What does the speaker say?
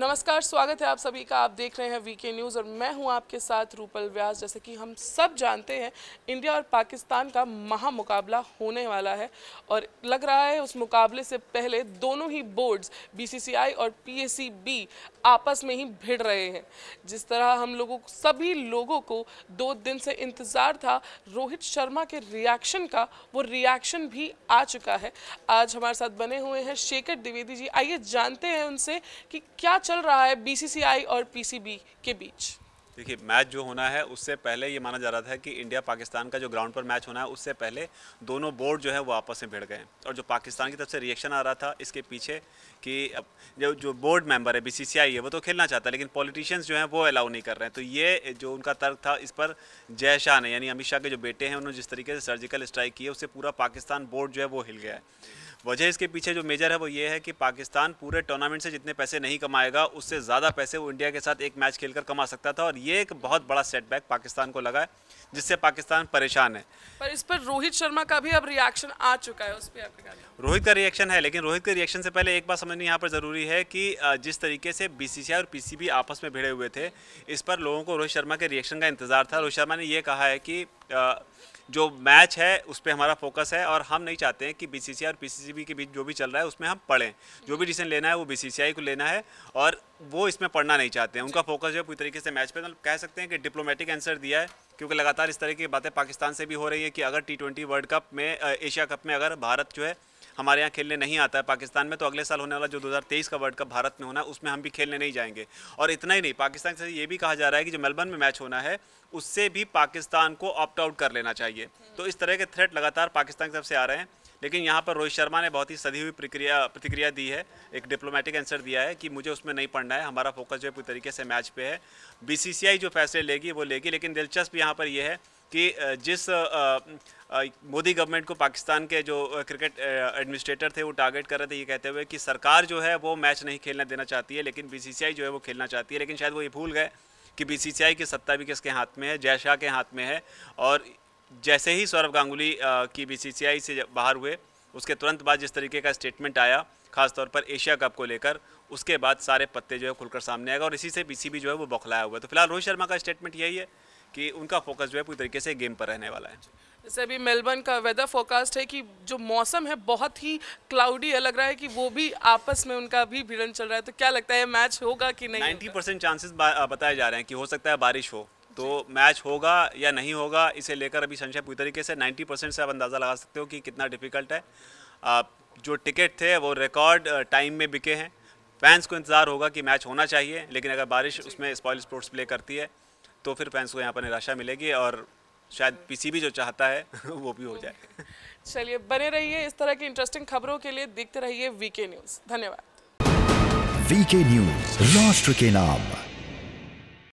नमस्कार स्वागत है आप सभी का आप देख रहे हैं वीके न्यूज़ और मैं हूं आपके साथ रूपल व्यास जैसे कि हम सब जानते हैं इंडिया और पाकिस्तान का महा मुकाबला होने वाला है और लग रहा है उस मुकाबले से पहले दोनों ही बोर्ड्स बीसीसीआई और पीएसीबी आपस में ही भिड़ रहे हैं जिस तरह हम लोगों सभी लोगों को दो दिन से इंतज़ार था रोहित शर्मा के रिएक्शन का वो रिएक्शन भी आ चुका है आज हमारे साथ बने हुए हैं शेखर द्विवेदी जी आइए जानते हैं उनसे कि क्या चल रहा है बीसीसीआई और पीसीबी के बीच देखिए मैच जो होना है उससे पहले ये माना जा रहा था कि इंडिया पाकिस्तान का जो ग्राउंड पर मैच होना है उससे पहले दोनों बोर्ड जो है वो आपस में भिड़ गए और जो पाकिस्तान की तरफ से रिएक्शन आ रहा था इसके पीछे कि जो जो बोर्ड मेंबर है बीसीसीआई है वो तो खेलना चाहता है लेकिन पॉलिटिशियंस जो हैं वो अलाउ नहीं कर रहे हैं तो ये जो उनका तर्क था इस पर जय शाह ने यानी अमित शाह के जो बेटे हैं उन्होंने जिस तरीके से सर्जिकल स्ट्राइक किया उससे पूरा पाकिस्तान बोर्ड जो है वो हिल गया है वजह इसके पीछे जो मेजर है वो ये है कि पाकिस्तान पूरे टूर्नामेंट से जितने पैसे नहीं कमाएगा उससे ज़्यादा पैसे वो इंडिया के साथ एक मैच खेलकर कमा सकता था और ये एक बहुत बड़ा सेटबैक पाकिस्तान को लगा है जिससे पाकिस्तान परेशान है पर इस पर रोहित शर्मा का भी अब रिएक्शन आ चुका है उस पर रोहित का रिएक्शन है लेकिन रोहित के रिएक्शन से पहले एक बात समझनी यहाँ पर ज़रूरी है कि जिस तरीके से बी और पी आपस में भिड़े हुए थे इस पर लोगों को रोहित शर्मा के रिएक्शन का इंतज़ार था रोहित शर्मा ने यह कहा है कि जो मैच है उस पर हमारा फोकस है और हम नहीं चाहते हैं कि बी और पी के बीच जो भी चल रहा है उसमें हम पढ़ें जो भी डिसीजन लेना है वो बी को लेना है और वो इसमें पढ़ना नहीं चाहते हैं उनका फोकस जो है पूरी तरीके से मैच पर मतलब कह सकते हैं कि डिप्लोमेटिक आंसर दिया है क्योंकि लगातार इस तरह की बातें पाकिस्तान से भी हो रही है कि अगर टी वर्ल्ड कप में एशिया कप में अगर भारत जो है हमारे यहाँ खेलने नहीं आता है पाकिस्तान में तो अगले साल होने वाला जो 2023 का वर्ल्ड कप भारत में होना है उसमें हम भी खेलने नहीं जाएंगे और इतना ही नहीं पाकिस्तान से ये भी कहा जा रहा है कि जो मेलबर्न में मैच होना है उससे भी पाकिस्तान को ऑप्ट आउट कर लेना चाहिए तो इस तरह के थ्रेट लगातार पाकिस्तान की तरफ से आ रहे हैं लेकिन यहाँ पर रोहित शर्मा ने बहुत ही सदी हुई प्रक्रिया प्रतिक्रिया दी है एक डिप्लोमेटिक आंसर दिया है कि मुझे उसमें नहीं पढ़ना है हमारा फोकस जो है पूरी तरीके से मैच पे है बीसीसीआई जो फैसले लेगी वो लेगी लेकिन दिलचस्प यहाँ पर यह है कि जिस मोदी गवर्नमेंट को पाकिस्तान के जो क्रिकेट एडमिनिस्ट्रेटर थे वो टारगेट कर रहे थे ये कहते हुए कि सरकार जो है वो मैच नहीं खेलने देना चाहती है लेकिन बीसीसीआई जो है वो खेलना चाहती है लेकिन शायद वो ये भूल गए कि बीसीसीआई की सत्ता भी किसके हाथ में है जय शाह के हाथ में है और जैसे ही सौरभ गांगुली की बी से बाहर हुए उसके तुरंत बाद जिस तरीके का स्टेटमेंट आया खासतौर पर एशिया कप को लेकर उसके बाद सारे पत्ते जो है खुलकर सामने आएगा और इसी से बी जो है वो बौखलाया हुआ है तो फिलहाल रोहित शर्मा का स्टेटमेंट यही है कि उनका फोकस जो है पूरी तरीके से गेम पर रहने वाला है जैसे अभी मेलबर्न का वेदर फोकास्ट है कि जो मौसम है बहुत ही क्लाउडी लग रहा है कि वो भी आपस में उनका भी भिड़न चल रहा है तो क्या लगता है मैच होगा कि नहीं नाइन्टी परसेंट चांसेस बताए जा रहे हैं कि हो सकता है बारिश हो तो मैच होगा या नहीं होगा इसे लेकर अभी संशय पूरी तरीके से 90 परसेंट से आप अंदाज़ा लगा सकते हो कि कितना डिफिकल्ट है जो टिकट थे वो रिकॉर्ड टाइम में बिके हैं फैंस को इंतज़ार होगा कि मैच होना चाहिए लेकिन अगर बारिश उसमें स्पॉइल स्पोर्ट्स प्ले करती है तो फिर फैंस को यहाँ पर निराशा मिलेगी और शायद पीसीबी जो चाहता है वो भी हो जाए चलिए बने रहिए इस तरह की इंटरेस्टिंग खबरों के लिए देखते रहिए वीके न्यूज धन्यवाद वीके न्यूज राष्ट्र के नाम